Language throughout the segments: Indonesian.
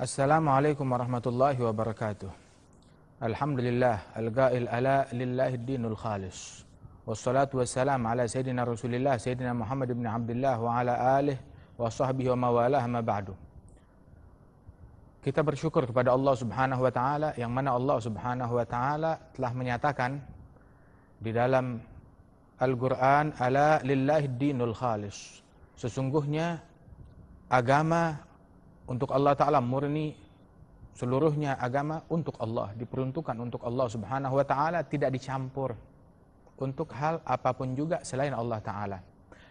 Assalamualaikum warahmatullahi wabarakatuh. Alhamdulillah, al-ga'il ala lillahi dinul khalis. Wassalatu wassalam ala Sayyidina Rasulillah, Sayyidina Muhammad ibn Abdullah wa ala alih wa sahbihi wa mawalah ma ba'du. Kita bersyukur kepada Allah subhanahu wa ta'ala, yang mana Allah subhanahu wa ta'ala telah menyatakan di dalam Al-Quran, ala lillahi dinul khalis. Sesungguhnya agama untuk Allah Ta'ala murni seluruhnya agama untuk Allah diperuntukkan untuk Allah Subhanahu wa taala tidak dicampur untuk hal apapun juga selain Allah taala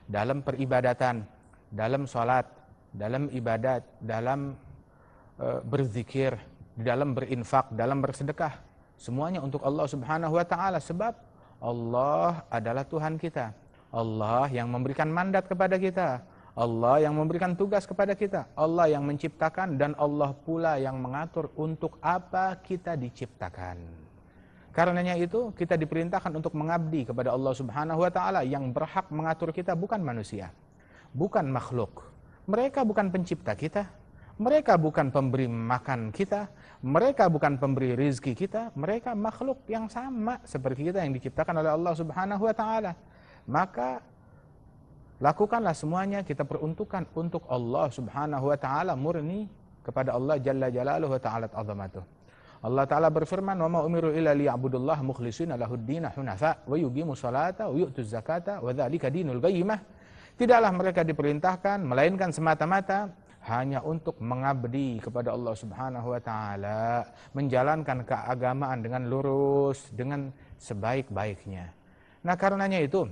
dalam peribadatan dalam sholat, dalam ibadat dalam e, berzikir dalam berinfak dalam bersedekah semuanya untuk Allah Subhanahu wa taala sebab Allah adalah Tuhan kita Allah yang memberikan mandat kepada kita Allah yang memberikan tugas kepada kita, Allah yang menciptakan dan Allah pula yang mengatur untuk apa kita diciptakan. Karenanya itu kita diperintahkan untuk mengabdi kepada Allah Subhanahu wa taala yang berhak mengatur kita bukan manusia, bukan makhluk. Mereka bukan pencipta kita, mereka bukan pemberi makan kita, mereka bukan pemberi rizki kita, mereka makhluk yang sama seperti kita yang diciptakan oleh Allah Subhanahu wa taala. Maka Lakukanlah semuanya kita peruntukkan untuk Allah Subhanahu wa taala murni kepada Allah Jalla Jalaluhu wa ta'ala azamatuh. Allah Ta'ala berfirman, وَمَا أُمِرُوا إِلَّا لِيَعْبُدُ اللَّهَ مُخْلِصِينَ لَهُ الدِّينَ حُنَفَاءَ وَيُقِيمُوا الصَّلَاةَ وَيُؤْتُوا الزَّكَاةَ وَذَلِكَ dinul الْقَيِّمَةِ Tidaklah mereka diperintahkan melainkan semata-mata hanya untuk mengabdi kepada Allah Subhanahu wa taala, menjalankan keagamaan dengan lurus, dengan sebaik-baiknya. Nah, karenanya itu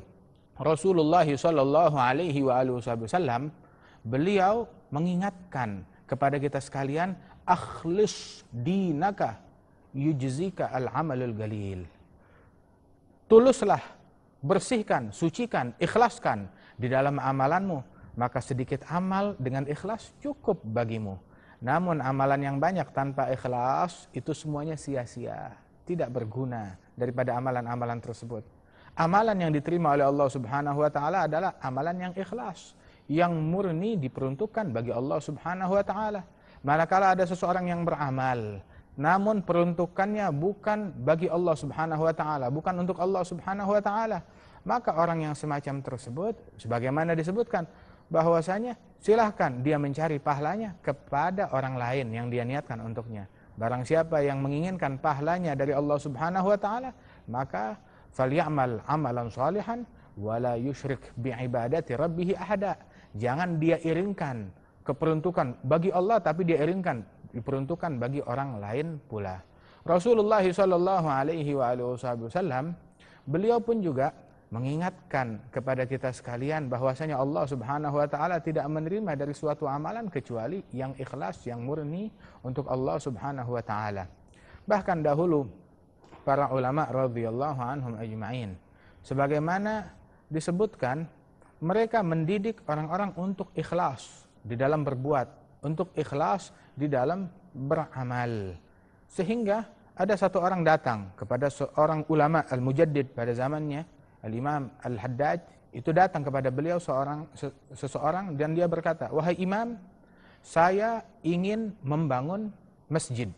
Rasulullah Shallallahu Alaihi Wasallam beliau mengingatkan kepada kita sekalian akhlis dinaka yujzika al amalul galil tuluslah bersihkan sucikan ikhlaskan di dalam amalanmu maka sedikit amal dengan ikhlas cukup bagimu namun amalan yang banyak tanpa ikhlas itu semuanya sia-sia tidak berguna daripada amalan-amalan tersebut Amalan yang diterima oleh Allah Subhanahu wa taala adalah amalan yang ikhlas, yang murni diperuntukkan bagi Allah Subhanahu wa taala. Manakala ada seseorang yang beramal, namun peruntukannya bukan bagi Allah Subhanahu wa taala, bukan untuk Allah Subhanahu wa taala, maka orang yang semacam tersebut sebagaimana disebutkan bahwasanya silahkan dia mencari pahalanya kepada orang lain yang dia niatkan untuknya. Barang siapa yang menginginkan pahalanya dari Allah Subhanahu wa taala, maka falyamal amalan salihan wala yusyrik bi'ibadati rabbih ahada. Jangan dia iringkan keperuntukan bagi Allah tapi dia iringkan diperuntukkan bagi orang lain pula. Rasulullah Shallallahu alaihi wasallam beliau pun juga mengingatkan kepada kita sekalian bahwasanya Allah Subhanahu wa taala tidak menerima dari suatu amalan kecuali yang ikhlas, yang murni untuk Allah Subhanahu wa taala. Bahkan dahulu para ulama radhiyallahu anhum ajma'in. Sebagaimana disebutkan mereka mendidik orang-orang untuk ikhlas di dalam berbuat, untuk ikhlas di dalam beramal. Sehingga ada satu orang datang kepada seorang ulama al-mujaddid pada zamannya, al-imam al-haddad, itu datang kepada beliau seorang seseorang dan dia berkata, "Wahai imam, saya ingin membangun masjid."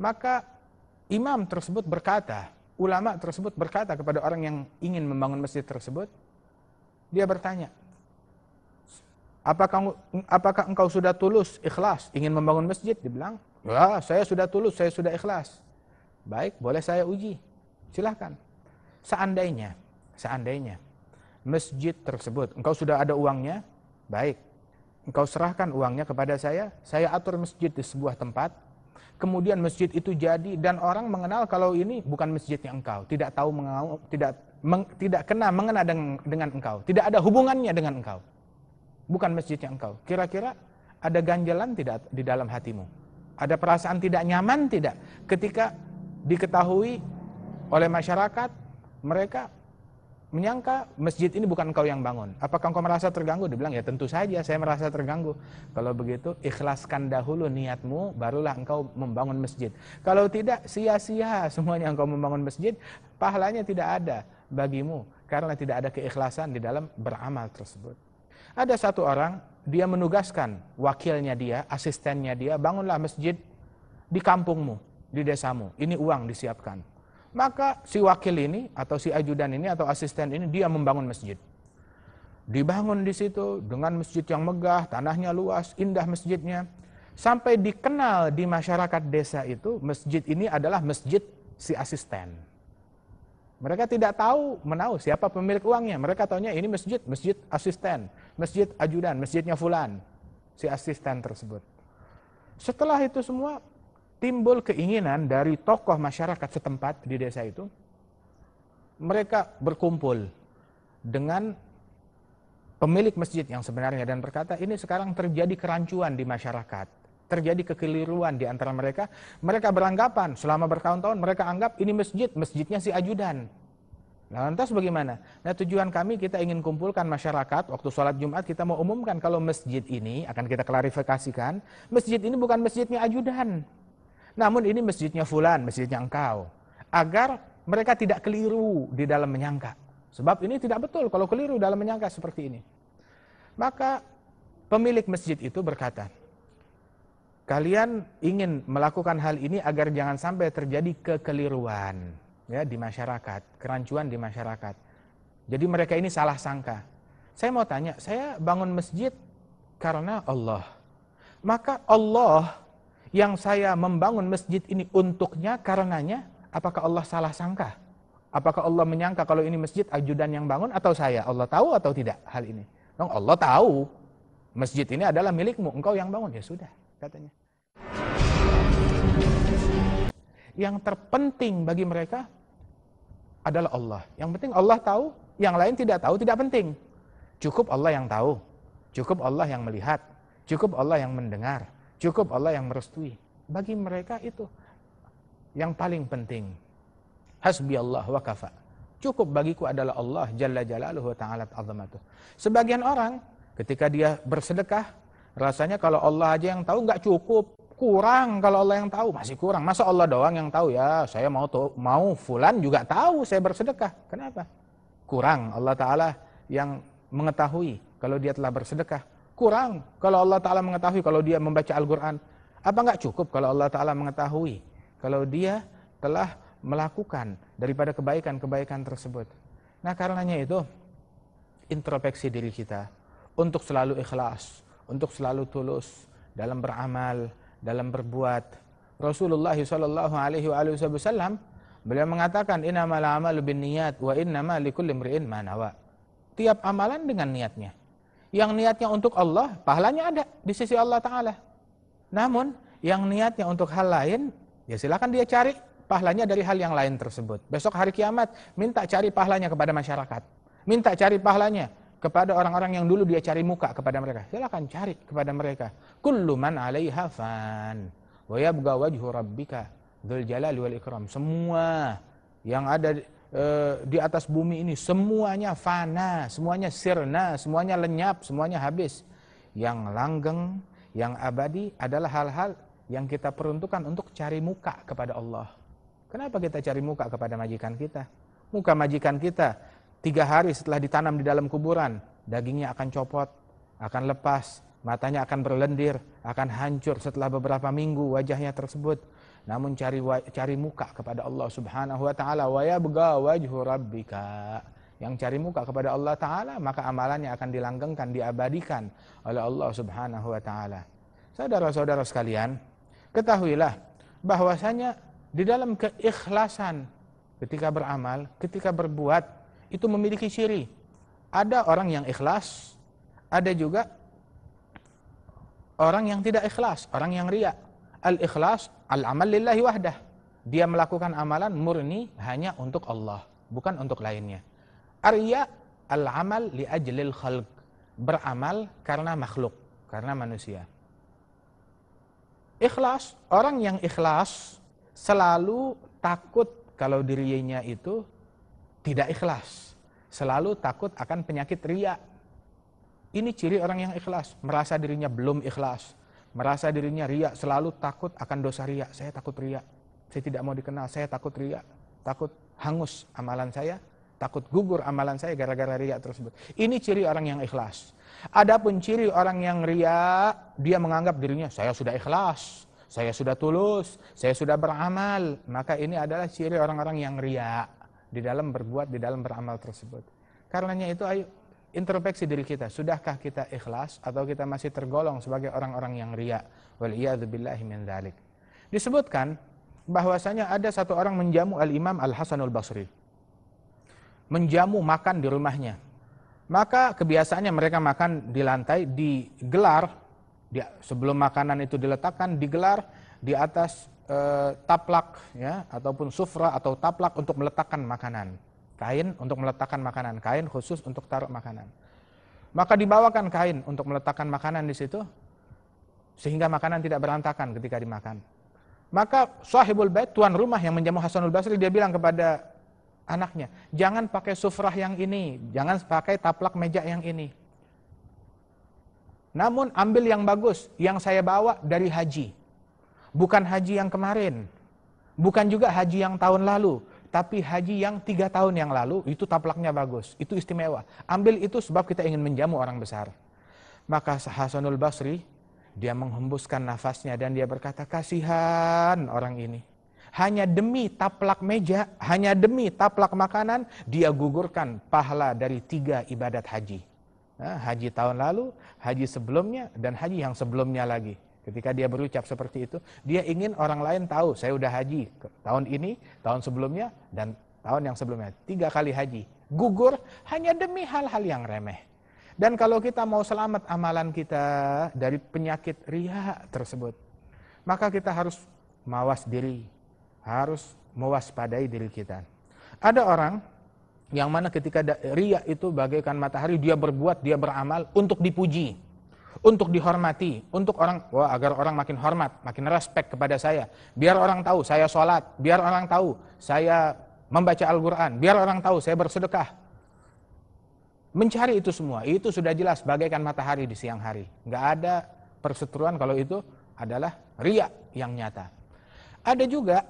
Maka imam tersebut berkata, ulama tersebut berkata kepada orang yang ingin membangun masjid tersebut, dia bertanya, apakah, apakah engkau sudah tulus, ikhlas, ingin membangun masjid? Dibilang, ya saya sudah tulus, saya sudah ikhlas. Baik, boleh saya uji. Silahkan. Seandainya, seandainya, masjid tersebut, engkau sudah ada uangnya, baik. Engkau serahkan uangnya kepada saya, saya atur masjid di sebuah tempat, kemudian masjid itu jadi dan orang mengenal kalau ini bukan masjidnya engkau, tidak tahu mengau, tidak meng, tidak kena mengenal dengan, dengan engkau, tidak ada hubungannya dengan engkau. Bukan masjidnya engkau. Kira-kira ada ganjalan tidak di dalam hatimu? Ada perasaan tidak nyaman tidak ketika diketahui oleh masyarakat mereka menyangka masjid ini bukan engkau yang bangun. Apakah engkau merasa terganggu? Dia bilang, ya tentu saja saya merasa terganggu. Kalau begitu, ikhlaskan dahulu niatmu, barulah engkau membangun masjid. Kalau tidak, sia-sia semuanya engkau membangun masjid, pahalanya tidak ada bagimu. Karena tidak ada keikhlasan di dalam beramal tersebut. Ada satu orang, dia menugaskan wakilnya dia, asistennya dia, bangunlah masjid di kampungmu, di desamu. Ini uang disiapkan maka si wakil ini atau si ajudan ini atau asisten ini dia membangun masjid. Dibangun di situ dengan masjid yang megah, tanahnya luas, indah masjidnya. Sampai dikenal di masyarakat desa itu masjid ini adalah masjid si asisten. Mereka tidak tahu menahu siapa pemilik uangnya. Mereka tahunya ini masjid, masjid asisten, masjid ajudan, masjidnya fulan, si asisten tersebut. Setelah itu semua timbul keinginan dari tokoh masyarakat setempat di desa itu, mereka berkumpul dengan pemilik masjid yang sebenarnya dan berkata ini sekarang terjadi kerancuan di masyarakat. Terjadi kekeliruan di antara mereka. Mereka beranggapan selama bertahun-tahun mereka anggap ini masjid, masjidnya si ajudan. Nah, lantas bagaimana? Nah, tujuan kami kita ingin kumpulkan masyarakat waktu sholat Jumat kita mau umumkan kalau masjid ini akan kita klarifikasikan, masjid ini bukan masjidnya ajudan. Namun ini masjidnya fulan, masjidnya engkau. Agar mereka tidak keliru di dalam menyangka. Sebab ini tidak betul kalau keliru dalam menyangka seperti ini. Maka pemilik masjid itu berkata, kalian ingin melakukan hal ini agar jangan sampai terjadi kekeliruan ya di masyarakat, kerancuan di masyarakat. Jadi mereka ini salah sangka. Saya mau tanya, saya bangun masjid karena Allah. Maka Allah yang saya membangun masjid ini untuknya karenanya apakah Allah salah sangka? Apakah Allah menyangka kalau ini masjid ajudan yang bangun atau saya? Allah tahu atau tidak hal ini? Dong Allah tahu. Masjid ini adalah milikmu, engkau yang bangun. Ya sudah, katanya. Yang terpenting bagi mereka adalah Allah. Yang penting Allah tahu, yang lain tidak tahu tidak penting. Cukup Allah yang tahu, cukup Allah yang melihat, cukup Allah yang mendengar. Cukup Allah yang merestui. Bagi mereka itu yang paling penting. Hasbi Allah wa kafa. Cukup bagiku adalah Allah Jalla Jalaluhu wa Ta'ala azamatuh. Sebagian orang ketika dia bersedekah, rasanya kalau Allah aja yang tahu nggak cukup. Kurang kalau Allah yang tahu, masih kurang. Masa Allah doang yang tahu ya, saya mau mau fulan juga tahu saya bersedekah. Kenapa? Kurang Allah Ta'ala yang mengetahui kalau dia telah bersedekah. Kurang kalau Allah Ta'ala mengetahui kalau dia membaca Al-Quran. Apa enggak cukup kalau Allah Ta'ala mengetahui kalau dia telah melakukan daripada kebaikan-kebaikan tersebut. Nah karenanya itu introspeksi diri kita untuk selalu ikhlas, untuk selalu tulus dalam beramal, dalam berbuat. Rasulullah Shallallahu Alaihi Wasallam beliau mengatakan inna amal lebih niat wa innama likulli mana Tiap amalan dengan niatnya yang niatnya untuk Allah, pahalanya ada di sisi Allah Ta'ala. Namun, yang niatnya untuk hal lain, ya silahkan dia cari pahalanya dari hal yang lain tersebut. Besok hari kiamat, minta cari pahalanya kepada masyarakat. Minta cari pahalanya kepada orang-orang yang dulu dia cari muka kepada mereka. Silahkan cari kepada mereka. Kullu man alaiha fan. Wa yabga wajhu rabbika. Dhul jalali wal ikram. Semua yang ada Eh, di atas bumi ini semuanya fana, semuanya sirna, semuanya lenyap, semuanya habis. Yang langgeng, yang abadi adalah hal-hal yang kita peruntukkan untuk cari muka kepada Allah. Kenapa kita cari muka kepada majikan kita? Muka majikan kita tiga hari setelah ditanam di dalam kuburan, dagingnya akan copot, akan lepas, matanya akan berlendir, akan hancur setelah beberapa minggu wajahnya tersebut namun cari cari muka kepada Allah Subhanahu wa taala wa yabqa wajhu rabbika yang cari muka kepada Allah taala maka amalannya akan dilanggengkan diabadikan oleh Allah Subhanahu wa taala saudara-saudara sekalian ketahuilah bahwasanya di dalam keikhlasan ketika beramal ketika berbuat itu memiliki ciri ada orang yang ikhlas ada juga orang yang tidak ikhlas orang yang riak al ikhlas Al-amal lillahi wahdah. Dia melakukan amalan murni hanya untuk Allah, bukan untuk lainnya. Arya al-amal li ajlil khalq. Beramal karena makhluk, karena manusia. Ikhlas, orang yang ikhlas selalu takut kalau dirinya itu tidak ikhlas. Selalu takut akan penyakit ria. Ini ciri orang yang ikhlas, merasa dirinya belum ikhlas, merasa dirinya riak, selalu takut akan dosa riak. Saya takut riak, saya tidak mau dikenal, saya takut riak, takut hangus amalan saya, takut gugur amalan saya gara-gara riak tersebut. Ini ciri orang yang ikhlas. Adapun ciri orang yang riak, dia menganggap dirinya saya sudah ikhlas, saya sudah tulus, saya sudah beramal. Maka ini adalah ciri orang-orang yang riak di dalam berbuat, di dalam beramal tersebut. Karenanya itu ayo introspeksi diri kita, sudahkah kita ikhlas atau kita masih tergolong sebagai orang-orang yang riya? Wal billahi min dzalik. Disebutkan bahwasanya ada satu orang menjamu Al-Imam Al-Hasanul Basri. Menjamu makan di rumahnya. Maka kebiasaannya mereka makan di lantai digelar di, sebelum makanan itu diletakkan digelar di atas e, taplak ya ataupun sufra atau taplak untuk meletakkan makanan kain untuk meletakkan makanan, kain khusus untuk taruh makanan. Maka dibawakan kain untuk meletakkan makanan di situ, sehingga makanan tidak berantakan ketika dimakan. Maka sahibul bait, tuan rumah yang menjamu Hasanul Basri, dia bilang kepada anaknya, jangan pakai sufrah yang ini, jangan pakai taplak meja yang ini. Namun ambil yang bagus, yang saya bawa dari haji. Bukan haji yang kemarin, bukan juga haji yang tahun lalu, tapi haji yang tiga tahun yang lalu itu taplaknya bagus, itu istimewa. Ambil itu sebab kita ingin menjamu orang besar. Maka Hasanul Basri, dia menghembuskan nafasnya dan dia berkata, kasihan orang ini. Hanya demi taplak meja, hanya demi taplak makanan, dia gugurkan pahala dari tiga ibadat haji. Nah, haji tahun lalu, haji sebelumnya, dan haji yang sebelumnya lagi. Ketika dia berucap seperti itu, dia ingin orang lain tahu, saya udah haji tahun ini, tahun sebelumnya, dan tahun yang sebelumnya. Tiga kali haji. Gugur hanya demi hal-hal yang remeh. Dan kalau kita mau selamat amalan kita dari penyakit ria tersebut, maka kita harus mawas diri, harus mewaspadai diri kita. Ada orang yang mana ketika ria itu bagaikan matahari, dia berbuat, dia beramal untuk dipuji untuk dihormati, untuk orang wah agar orang makin hormat, makin respect kepada saya. Biar orang tahu saya sholat, biar orang tahu saya membaca Al-Quran, biar orang tahu saya bersedekah. Mencari itu semua, itu sudah jelas bagaikan matahari di siang hari. Nggak ada perseteruan kalau itu adalah ria yang nyata. Ada juga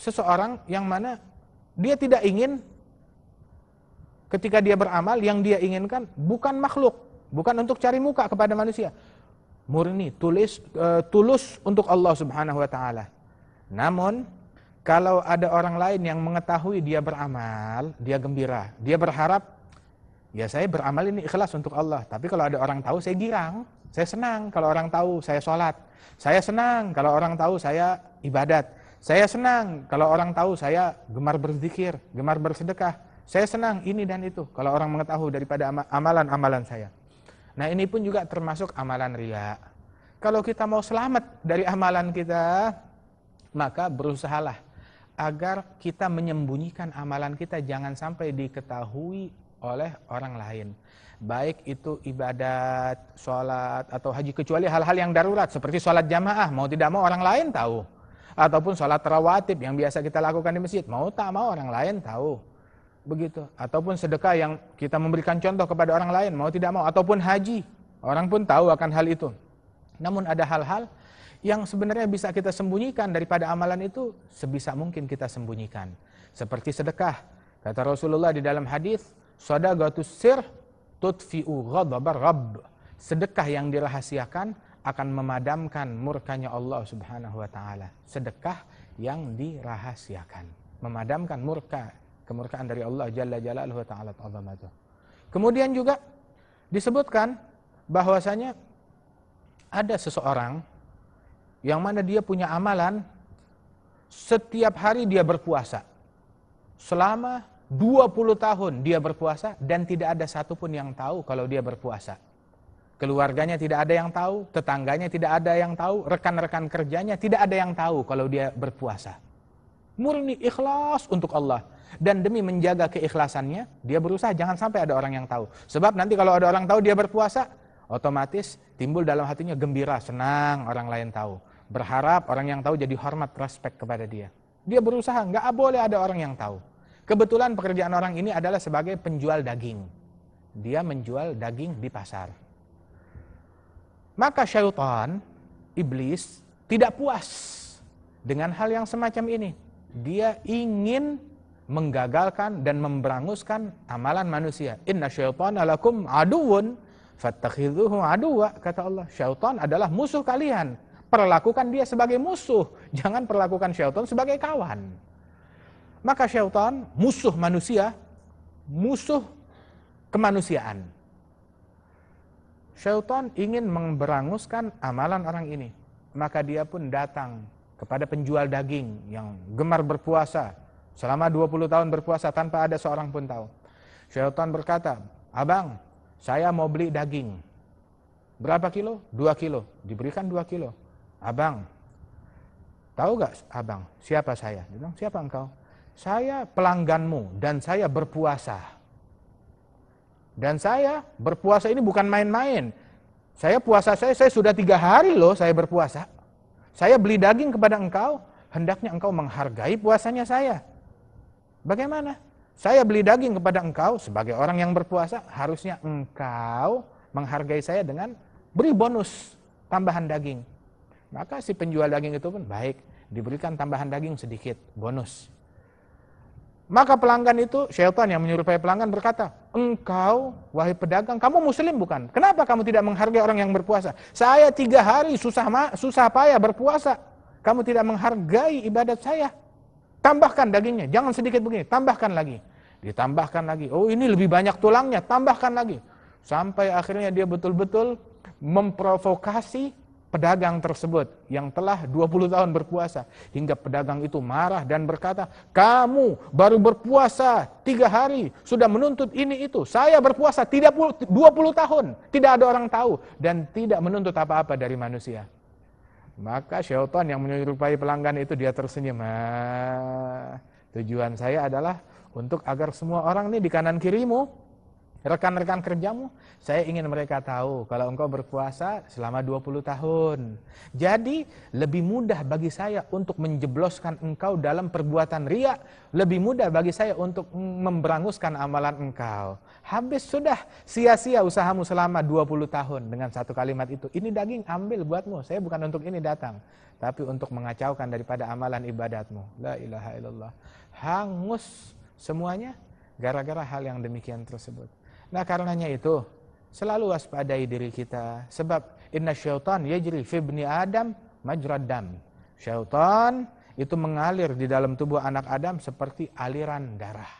seseorang yang mana dia tidak ingin ketika dia beramal yang dia inginkan bukan makhluk bukan untuk cari muka kepada manusia. Murni tulis uh, tulus untuk Allah Subhanahu wa taala. Namun kalau ada orang lain yang mengetahui dia beramal, dia gembira, dia berharap ya saya beramal ini ikhlas untuk Allah. Tapi kalau ada orang tahu saya girang, saya senang kalau orang tahu saya sholat, saya senang kalau orang tahu saya ibadat, saya senang kalau orang tahu saya gemar berzikir, gemar bersedekah, saya senang ini dan itu kalau orang mengetahui daripada amalan-amalan saya. Nah ini pun juga termasuk amalan ria. Kalau kita mau selamat dari amalan kita, maka berusahalah agar kita menyembunyikan amalan kita jangan sampai diketahui oleh orang lain. Baik itu ibadat, sholat, atau haji kecuali hal-hal yang darurat seperti sholat jamaah, mau tidak mau orang lain tahu. Ataupun sholat rawatib yang biasa kita lakukan di masjid, mau tak mau orang lain tahu begitu ataupun sedekah yang kita memberikan contoh kepada orang lain mau tidak mau ataupun haji orang pun tahu akan hal itu namun ada hal-hal yang sebenarnya bisa kita sembunyikan daripada amalan itu sebisa mungkin kita sembunyikan seperti sedekah kata Rasulullah di dalam hadis sadaqatus sir tutfi'u ghadabar rabb sedekah yang dirahasiakan akan memadamkan murkanya Allah Subhanahu wa taala sedekah yang dirahasiakan memadamkan murka Kemurkaan dari Allah Jalla Jalaluhu Ta'ala Ta'zamatuh. Kemudian juga disebutkan bahwasanya ada seseorang yang mana dia punya amalan setiap hari dia berpuasa. Selama 20 tahun dia berpuasa dan tidak ada satupun yang tahu kalau dia berpuasa. Keluarganya tidak ada yang tahu, tetangganya tidak ada yang tahu, rekan-rekan kerjanya tidak ada yang tahu kalau dia berpuasa. Murni ikhlas untuk Allah. Dan demi menjaga keikhlasannya, dia berusaha jangan sampai ada orang yang tahu. Sebab nanti kalau ada orang tahu dia berpuasa, otomatis timbul dalam hatinya gembira, senang orang lain tahu. Berharap orang yang tahu jadi hormat, respect kepada dia. Dia berusaha, nggak boleh ada orang yang tahu. Kebetulan pekerjaan orang ini adalah sebagai penjual daging. Dia menjual daging di pasar. Maka syaitan, iblis, tidak puas dengan hal yang semacam ini dia ingin menggagalkan dan memberanguskan amalan manusia. Inna syaitan alakum aduun fattakhidhuhu aduwa. Kata Allah, syaitan adalah musuh kalian. Perlakukan dia sebagai musuh. Jangan perlakukan syaitan sebagai kawan. Maka syaitan musuh manusia, musuh kemanusiaan. Syaitan ingin memberanguskan amalan orang ini. Maka dia pun datang kepada penjual daging yang gemar berpuasa selama 20 tahun berpuasa tanpa ada seorang pun tahu. Syaitan berkata, "Abang, saya mau beli daging. Berapa kilo? 2 kilo. Diberikan 2 kilo. Abang, tahu gak abang siapa saya? Dia bilang, siapa engkau? Saya pelangganmu dan saya berpuasa. Dan saya berpuasa ini bukan main-main. Saya puasa saya, saya sudah tiga hari loh saya berpuasa. Saya beli daging kepada engkau, hendaknya engkau menghargai puasanya saya. Bagaimana? Saya beli daging kepada engkau sebagai orang yang berpuasa, harusnya engkau menghargai saya dengan beri bonus tambahan daging. Maka si penjual daging itu pun baik, diberikan tambahan daging sedikit, bonus. Maka pelanggan itu, syaitan yang menyerupai pelanggan berkata, engkau, wahai pedagang, kamu muslim bukan? Kenapa kamu tidak menghargai orang yang berpuasa? Saya tiga hari susah ma susah payah berpuasa. Kamu tidak menghargai ibadat saya. Tambahkan dagingnya, jangan sedikit begini, tambahkan lagi. Ditambahkan lagi, oh ini lebih banyak tulangnya, tambahkan lagi. Sampai akhirnya dia betul-betul memprovokasi pedagang tersebut yang telah 20 tahun berpuasa hingga pedagang itu marah dan berkata, "Kamu baru berpuasa tiga hari sudah menuntut ini itu. Saya berpuasa tidak 20 tahun, tidak ada orang tahu dan tidak menuntut apa-apa dari manusia." Maka syaitan yang menyerupai pelanggan itu dia tersenyum. Ah, tujuan saya adalah untuk agar semua orang nih di kanan kirimu rekan-rekan kerjamu, saya ingin mereka tahu kalau engkau berpuasa selama 20 tahun. Jadi lebih mudah bagi saya untuk menjebloskan engkau dalam perbuatan ria, lebih mudah bagi saya untuk memberanguskan amalan engkau. Habis sudah sia-sia usahamu selama 20 tahun dengan satu kalimat itu. Ini daging ambil buatmu, saya bukan untuk ini datang. Tapi untuk mengacaukan daripada amalan ibadatmu. La ilaha illallah. Hangus semuanya gara-gara hal yang demikian tersebut. Nah karenanya itu selalu waspadai diri kita sebab inna syaitan yajri fi bni adam majrad dam. Syaitan itu mengalir di dalam tubuh anak Adam seperti aliran darah.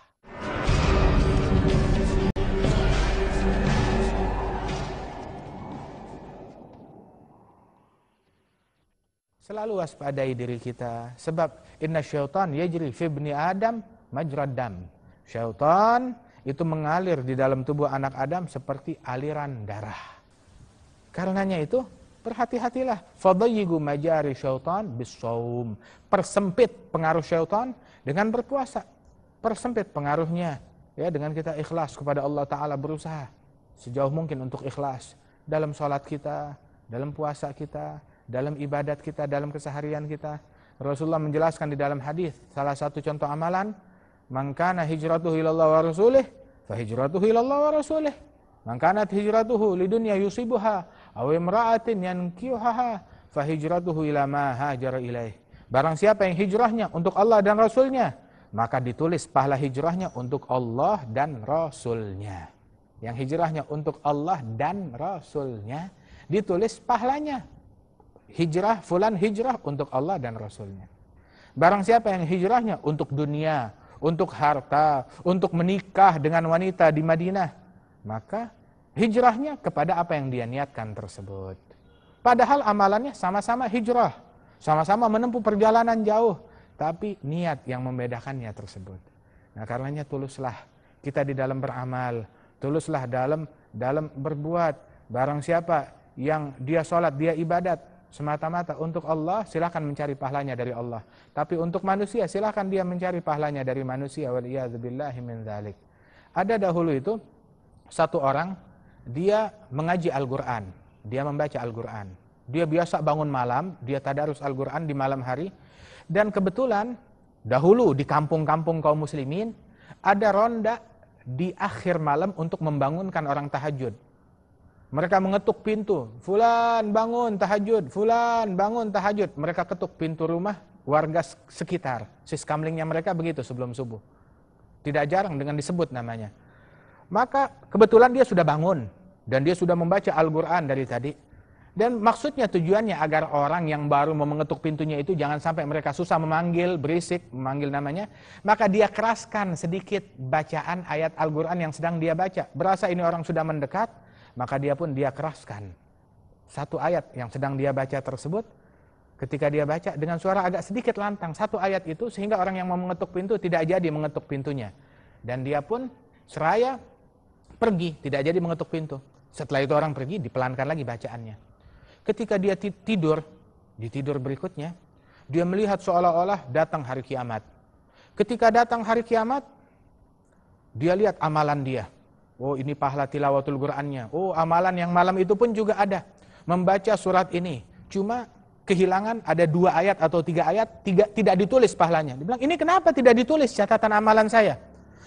Selalu waspadai diri kita sebab inna syaitan yajri fi bni adam majrad dam. Syaitan itu mengalir di dalam tubuh anak Adam seperti aliran darah. Karenanya itu berhati-hatilah. Fadayyigu majari syaitan bisawum. Persempit pengaruh syaitan dengan berpuasa. Persempit pengaruhnya ya dengan kita ikhlas kepada Allah taala berusaha sejauh mungkin untuk ikhlas dalam sholat kita, dalam puasa kita, dalam ibadat kita, dalam keseharian kita. Rasulullah menjelaskan di dalam hadis salah satu contoh amalan mangkana hijratuhu ilallah wa rasulih fa hijratuhu ilallah wa rasulih mangkana hijratuhu lidunya yusibuha aw imra'atin yankihuha fa hijratuhu ila ma hajara ilaih barang siapa yang hijrahnya untuk Allah dan rasulnya maka ditulis pahala hijrahnya untuk Allah dan rasulnya yang hijrahnya untuk Allah dan rasulnya ditulis pahalanya hijrah fulan hijrah untuk Allah dan rasulnya barang siapa yang hijrahnya untuk dunia untuk harta, untuk menikah dengan wanita di Madinah, maka hijrahnya kepada apa yang dia niatkan tersebut. Padahal amalannya sama-sama hijrah, sama-sama menempuh perjalanan jauh, tapi niat yang membedakannya tersebut. Nah, karenanya tuluslah kita di dalam beramal, tuluslah dalam dalam berbuat. Barang siapa yang dia sholat, dia ibadat, semata-mata untuk Allah silahkan mencari pahalanya dari Allah tapi untuk manusia silahkan dia mencari pahalanya dari manusia waliyazubillahi min ada dahulu itu satu orang dia mengaji Al-Qur'an dia membaca Al-Qur'an dia biasa bangun malam dia tadarus Al-Qur'an di malam hari dan kebetulan dahulu di kampung-kampung kaum muslimin ada ronda di akhir malam untuk membangunkan orang tahajud mereka mengetuk pintu, fulan bangun tahajud, fulan bangun tahajud. Mereka ketuk pintu rumah warga sekitar. Siskamlingnya mereka begitu sebelum subuh. Tidak jarang dengan disebut namanya. Maka kebetulan dia sudah bangun dan dia sudah membaca Al-Quran dari tadi. Dan maksudnya tujuannya agar orang yang baru mau mengetuk pintunya itu jangan sampai mereka susah memanggil, berisik, memanggil namanya. Maka dia keraskan sedikit bacaan ayat Al-Quran yang sedang dia baca. Berasa ini orang sudah mendekat, maka dia pun dia keraskan satu ayat yang sedang dia baca tersebut ketika dia baca dengan suara agak sedikit lantang satu ayat itu sehingga orang yang mau mengetuk pintu tidak jadi mengetuk pintunya dan dia pun seraya pergi tidak jadi mengetuk pintu setelah itu orang pergi dipelankan lagi bacaannya ketika dia tidur di tidur berikutnya dia melihat seolah-olah datang hari kiamat ketika datang hari kiamat dia lihat amalan dia Oh ini pahala tilawatul Qur'annya. Oh amalan yang malam itu pun juga ada. Membaca surat ini. Cuma kehilangan ada dua ayat atau tiga ayat tiga, tidak ditulis pahalanya. Dibilang ini kenapa tidak ditulis catatan amalan saya?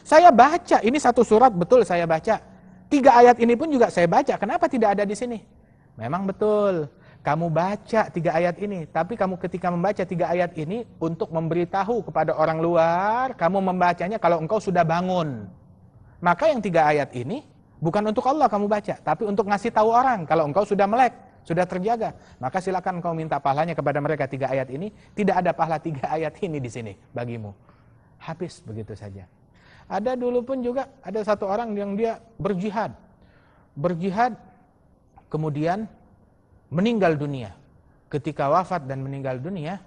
Saya baca, ini satu surat betul saya baca. Tiga ayat ini pun juga saya baca, kenapa tidak ada di sini? Memang betul, kamu baca tiga ayat ini, tapi kamu ketika membaca tiga ayat ini untuk memberitahu kepada orang luar, kamu membacanya kalau engkau sudah bangun. Maka yang tiga ayat ini bukan untuk Allah kamu baca, tapi untuk ngasih tahu orang kalau engkau sudah melek, sudah terjaga. Maka silakan engkau minta pahalanya kepada mereka tiga ayat ini. Tidak ada pahala tiga ayat ini di sini bagimu. Habis begitu saja. Ada dulu pun juga ada satu orang yang dia berjihad. Berjihad kemudian meninggal dunia. Ketika wafat dan meninggal dunia,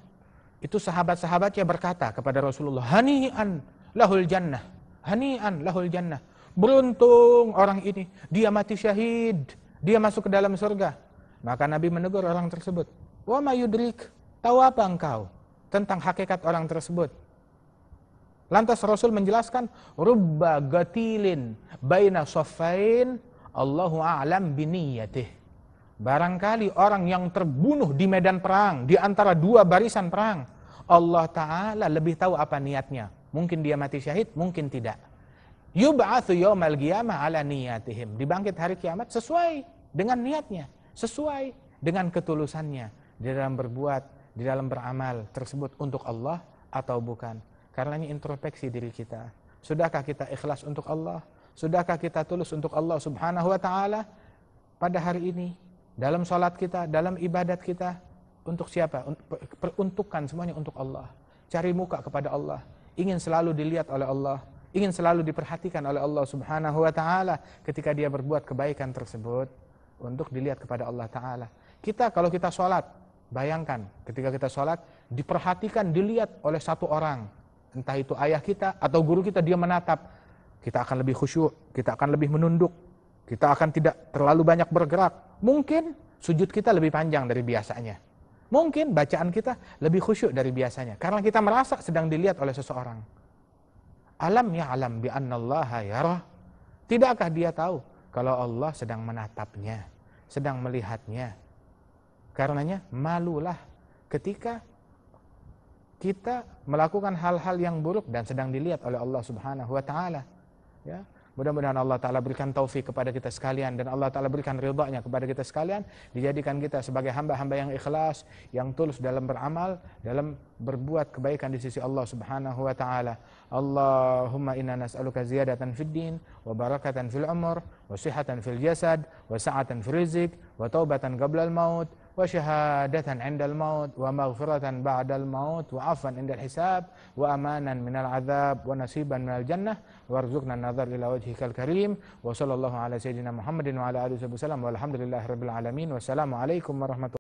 itu sahabat-sahabatnya berkata kepada Rasulullah, "Hani'an lahul jannah." Hani'an lahul jannah. Beruntung orang ini. Dia mati syahid. Dia masuk ke dalam surga. Maka Nabi menegur orang tersebut. Wa mayudrik. Tahu apa engkau tentang hakikat orang tersebut? Lantas Rasul menjelaskan, Rubba gatilin baina sofain Allahu a'lam biniyatih. Barangkali orang yang terbunuh di medan perang, di antara dua barisan perang, Allah Ta'ala lebih tahu apa niatnya. Mungkin dia mati syahid, mungkin tidak. Yub'atsu yaumal qiyamah ala niyatihim. Dibangkit hari kiamat sesuai dengan niatnya, sesuai dengan ketulusannya di dalam berbuat, di dalam beramal tersebut untuk Allah atau bukan. Karena ini introspeksi diri kita. Sudahkah kita ikhlas untuk Allah? Sudahkah kita tulus untuk Allah Subhanahu wa taala pada hari ini? Dalam sholat kita, dalam ibadat kita untuk siapa? Peruntukkan semuanya untuk Allah. Cari muka kepada Allah ingin selalu dilihat oleh Allah, ingin selalu diperhatikan oleh Allah Subhanahu wa taala ketika dia berbuat kebaikan tersebut untuk dilihat kepada Allah taala. Kita kalau kita sholat, bayangkan ketika kita sholat diperhatikan dilihat oleh satu orang, entah itu ayah kita atau guru kita dia menatap, kita akan lebih khusyuk, kita akan lebih menunduk, kita akan tidak terlalu banyak bergerak. Mungkin sujud kita lebih panjang dari biasanya. Mungkin bacaan kita lebih khusyuk dari biasanya. Karena kita merasa sedang dilihat oleh seseorang. Alam ya'lam ya Tidakkah dia tahu kalau Allah sedang menatapnya, sedang melihatnya. Karenanya malulah ketika kita melakukan hal-hal yang buruk dan sedang dilihat oleh Allah Subhanahu wa taala. Ya. Mudah-mudahan Allah Ta'ala berikan taufik kepada kita sekalian dan Allah Ta'ala berikan rilbanya kepada kita sekalian. Dijadikan kita sebagai hamba-hamba yang ikhlas, yang tulus dalam beramal, dalam berbuat kebaikan di sisi Allah Subhanahu Wa Ta'ala. Allahumma inna nas'aluka ziyadatan fid din wa barakatan fil umur wa sihatan fil jasad wa sa'atan fil rizik wa taubatan qabla al maut وشهادة عند الموت ومغفرة بعد الموت وعفا عند الحساب وأمانا من العذاب ونصيبا من الجنة وارزقنا النظر إلى وجهك الكريم وصلى الله على سيدنا محمد وعلى آله وصحبه وسلم والحمد لله رب العالمين والسلام عليكم ورحمة الله